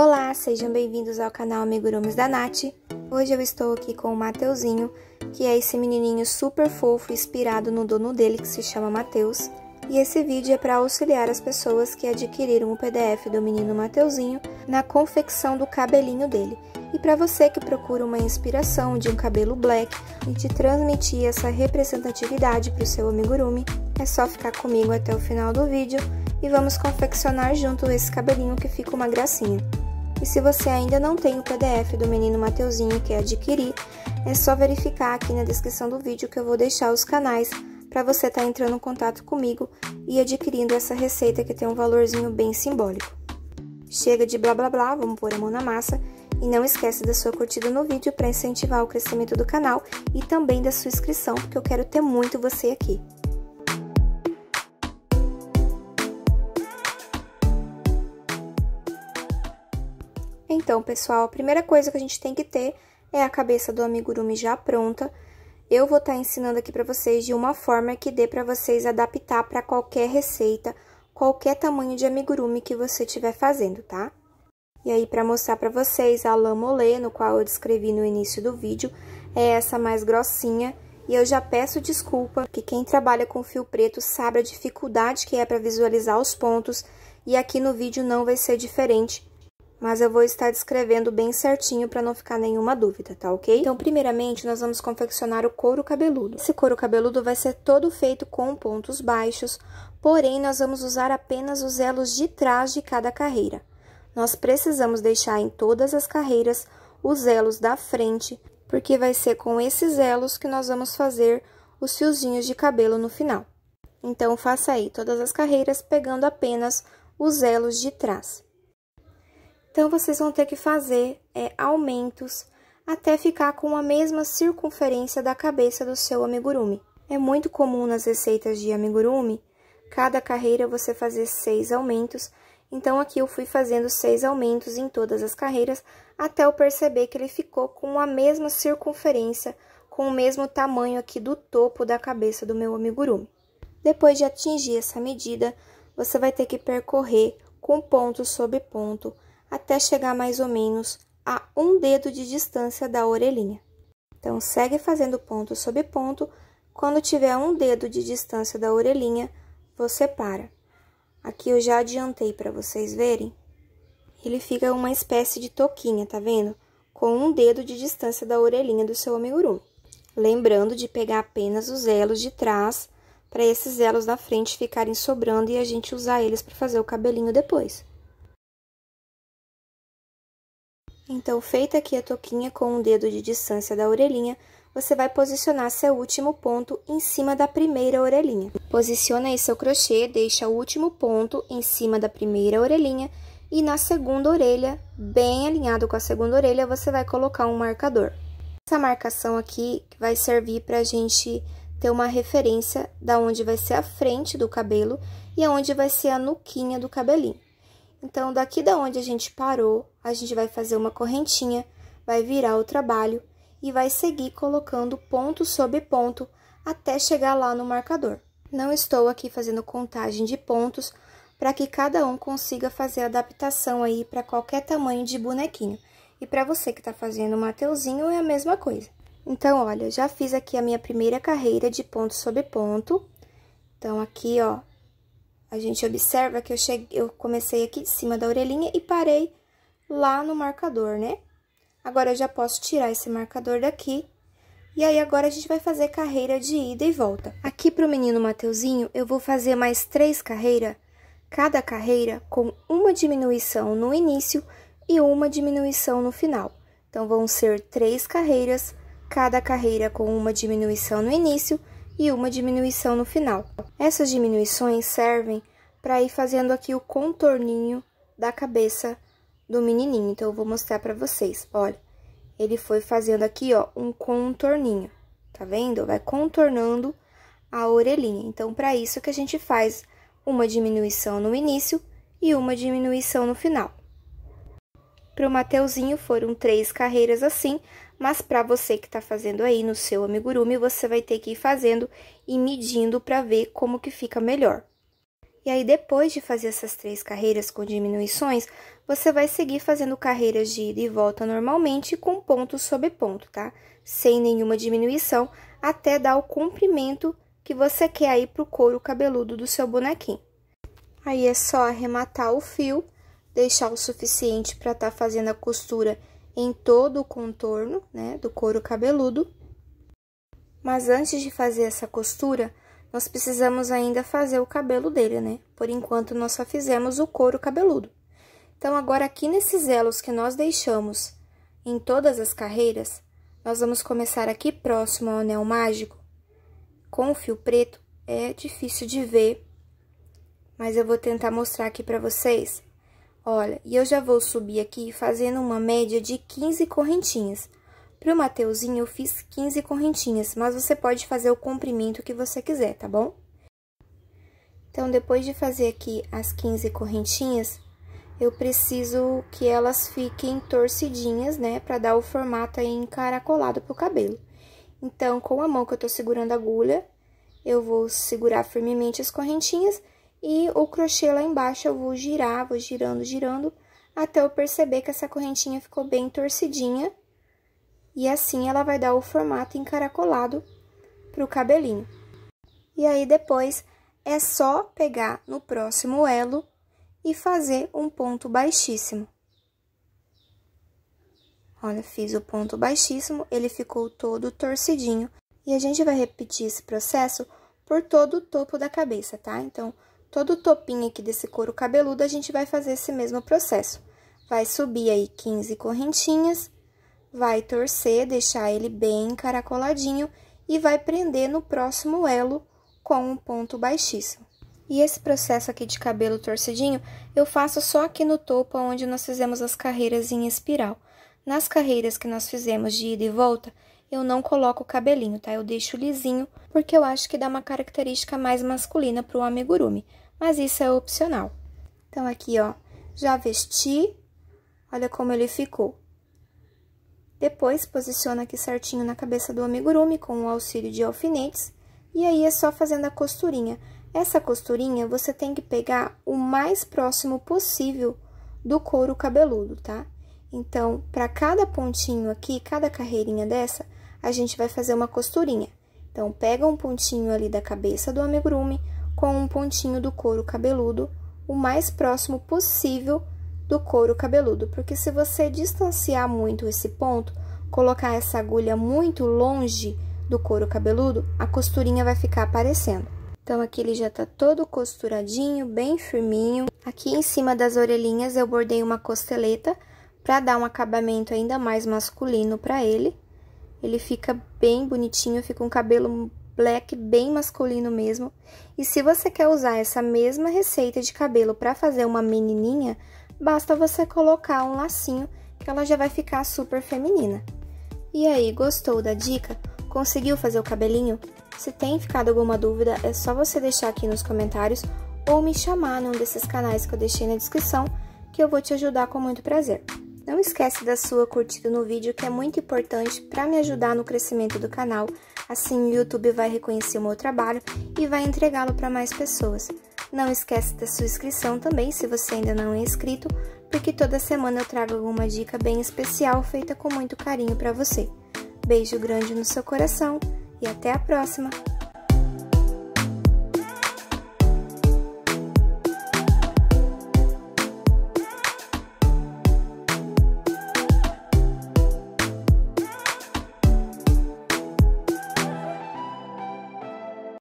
Olá, sejam bem-vindos ao canal Amigurumis da Nath. Hoje eu estou aqui com o Mateuzinho, que é esse menininho super fofo inspirado no dono dele que se chama Mateus. E esse vídeo é para auxiliar as pessoas que adquiriram o PDF do menino Mateuzinho na confecção do cabelinho dele. E para você que procura uma inspiração de um cabelo black e te transmitir essa representatividade para o seu amigurumi, é só ficar comigo até o final do vídeo e vamos confeccionar junto esse cabelinho que fica uma gracinha. E se você ainda não tem o PDF do Menino Mateuzinho que adquirir, é só verificar aqui na descrição do vídeo que eu vou deixar os canais para você estar tá entrando em contato comigo e adquirindo essa receita que tem um valorzinho bem simbólico. Chega de blá blá blá, vamos pôr a mão na massa e não esquece da sua curtida no vídeo para incentivar o crescimento do canal e também da sua inscrição, porque eu quero ter muito você aqui. Então, pessoal, a primeira coisa que a gente tem que ter é a cabeça do amigurumi já pronta. Eu vou estar tá ensinando aqui para vocês de uma forma que dê para vocês adaptar para qualquer receita, qualquer tamanho de amigurumi que você estiver fazendo, tá? E aí, para mostrar para vocês a lã mole, no qual eu descrevi no início do vídeo, é essa mais grossinha. E eu já peço desculpa, que quem trabalha com fio preto sabe a dificuldade que é para visualizar os pontos, e aqui no vídeo não vai ser diferente, mas eu vou estar descrevendo bem certinho para não ficar nenhuma dúvida, tá ok? Então, primeiramente, nós vamos confeccionar o couro cabeludo. Esse couro cabeludo vai ser todo feito com pontos baixos, porém, nós vamos usar apenas os elos de trás de cada carreira. Nós precisamos deixar em todas as carreiras os elos da frente, porque vai ser com esses elos que nós vamos fazer os fiozinhos de cabelo no final. Então, faça aí todas as carreiras pegando apenas os elos de trás. Então, vocês vão ter que fazer é, aumentos até ficar com a mesma circunferência da cabeça do seu amigurumi. É muito comum nas receitas de amigurumi, cada carreira você fazer seis aumentos, então aqui eu fui fazendo seis aumentos em todas as carreiras, até eu perceber que ele ficou com a mesma circunferência, com o mesmo tamanho aqui do topo da cabeça do meu amigurumi. Depois de atingir essa medida, você vai ter que percorrer com ponto sobre ponto, até chegar mais ou menos a um dedo de distância da orelhinha. Então, segue fazendo ponto sobre ponto. Quando tiver um dedo de distância da orelhinha, você para. Aqui eu já adiantei para vocês verem. Ele fica uma espécie de toquinha, tá vendo? Com um dedo de distância da orelhinha do seu amigurumi. Lembrando de pegar apenas os elos de trás, para esses elos da frente ficarem sobrando e a gente usar eles para fazer o cabelinho depois. Então, feita aqui a toquinha com um dedo de distância da orelhinha, você vai posicionar seu último ponto em cima da primeira orelhinha. Posiciona aí seu crochê, deixa o último ponto em cima da primeira orelhinha e na segunda orelha, bem alinhado com a segunda orelha, você vai colocar um marcador. Essa marcação aqui vai servir para a gente ter uma referência da onde vai ser a frente do cabelo e aonde vai ser a nuquinha do cabelinho. Então, daqui da onde a gente parou, a gente vai fazer uma correntinha, vai virar o trabalho e vai seguir colocando ponto sobre ponto até chegar lá no marcador. Não estou aqui fazendo contagem de pontos para que cada um consiga fazer a adaptação aí para qualquer tamanho de bonequinho. E para você que está fazendo o Mateuzinho é a mesma coisa. Então, olha, já fiz aqui a minha primeira carreira de ponto sobre ponto. Então, aqui, ó, a gente observa que eu, cheguei, eu comecei aqui de cima da orelhinha e parei lá no marcador, né? Agora, eu já posso tirar esse marcador daqui. E aí, agora a gente vai fazer carreira de ida e volta. Aqui pro menino Mateuzinho, eu vou fazer mais três carreiras, cada carreira com uma diminuição no início e uma diminuição no final. Então, vão ser três carreiras, cada carreira com uma diminuição no início e uma diminuição no final. Essas diminuições servem para ir fazendo aqui o contorninho da cabeça do menininho. Então, eu vou mostrar para vocês. Olha, ele foi fazendo aqui, ó, um contorninho. Tá vendo? Vai contornando a orelhinha. Então, para isso que a gente faz uma diminuição no início e uma diminuição no final. Para o Mateuzinho foram três carreiras assim, mas para você que está fazendo aí no seu amigurumi, você vai ter que ir fazendo e medindo para ver como que fica melhor. E aí, depois de fazer essas três carreiras com diminuições, você vai seguir fazendo carreiras de ida e volta normalmente, com ponto sobre ponto, tá? Sem nenhuma diminuição, até dar o comprimento que você quer aí para o couro cabeludo do seu bonequinho. Aí é só arrematar o fio, deixar o suficiente para estar tá fazendo a costura em todo o contorno né, do couro cabeludo. Mas antes de fazer essa costura, nós precisamos ainda fazer o cabelo dele, né? Por enquanto, nós só fizemos o couro cabeludo. Então, agora aqui nesses elos que nós deixamos em todas as carreiras, nós vamos começar aqui próximo ao anel mágico, com o fio preto, é difícil de ver, mas eu vou tentar mostrar aqui para vocês Olha, e eu já vou subir aqui fazendo uma média de 15 correntinhas. Para o Mateuzinho, eu fiz 15 correntinhas, mas você pode fazer o comprimento que você quiser, tá bom? Então, depois de fazer aqui as 15 correntinhas, eu preciso que elas fiquem torcidinhas, né? Para dar o formato aí encaracolado pro cabelo. Então, com a mão que eu tô segurando a agulha, eu vou segurar firmemente as correntinhas e o crochê lá embaixo eu vou girar, vou girando, girando, até eu perceber que essa correntinha ficou bem torcidinha. E assim ela vai dar o formato encaracolado pro cabelinho. E aí, depois, é só pegar no próximo elo e fazer um ponto baixíssimo. Olha, fiz o ponto baixíssimo, ele ficou todo torcidinho. E a gente vai repetir esse processo por todo o topo da cabeça, tá? Então, todo o topinho aqui desse couro cabeludo, a gente vai fazer esse mesmo processo. Vai subir aí 15 correntinhas, vai torcer, deixar ele bem encaracoladinho e vai prender no próximo elo com um ponto baixíssimo. E esse processo aqui de cabelo torcidinho, eu faço só aqui no topo onde nós fizemos as carreiras em espiral. Nas carreiras que nós fizemos de ida e volta, eu não coloco o cabelinho, tá? Eu deixo lisinho, porque eu acho que dá uma característica mais masculina pro amigurumi, mas isso é opcional. Então, aqui, ó, já vesti, olha como ele ficou. Depois, posiciona aqui certinho na cabeça do amigurumi com o auxílio de alfinetes, e aí é só fazendo a costurinha. Essa costurinha, você tem que pegar o mais próximo possível do couro cabeludo, tá? Então, para cada pontinho aqui, cada carreirinha dessa, a gente vai fazer uma costurinha. Então, pega um pontinho ali da cabeça do amigurumi com um pontinho do couro cabeludo, o mais próximo possível do couro cabeludo, porque se você distanciar muito esse ponto, colocar essa agulha muito longe do couro cabeludo, a costurinha vai ficar aparecendo. Então, aqui ele já tá todo costuradinho, bem firminho. Aqui em cima das orelhinhas eu bordei uma costeleta para dar um acabamento ainda mais masculino para ele. Ele fica bem bonitinho, fica um cabelo black bem masculino mesmo. E se você quer usar essa mesma receita de cabelo para fazer uma menininha, basta você colocar um lacinho que ela já vai ficar super feminina. E aí, gostou da dica? Conseguiu fazer o cabelinho? Se tem ficado alguma dúvida, é só você deixar aqui nos comentários ou me chamar num desses canais que eu deixei na descrição, que eu vou te ajudar com muito prazer. Não esquece da sua curtida no vídeo que é muito importante para me ajudar no crescimento do canal. Assim o YouTube vai reconhecer o meu trabalho e vai entregá-lo para mais pessoas. Não esquece da sua inscrição também se você ainda não é inscrito, porque toda semana eu trago alguma dica bem especial feita com muito carinho para você. Beijo grande no seu coração e até a próxima!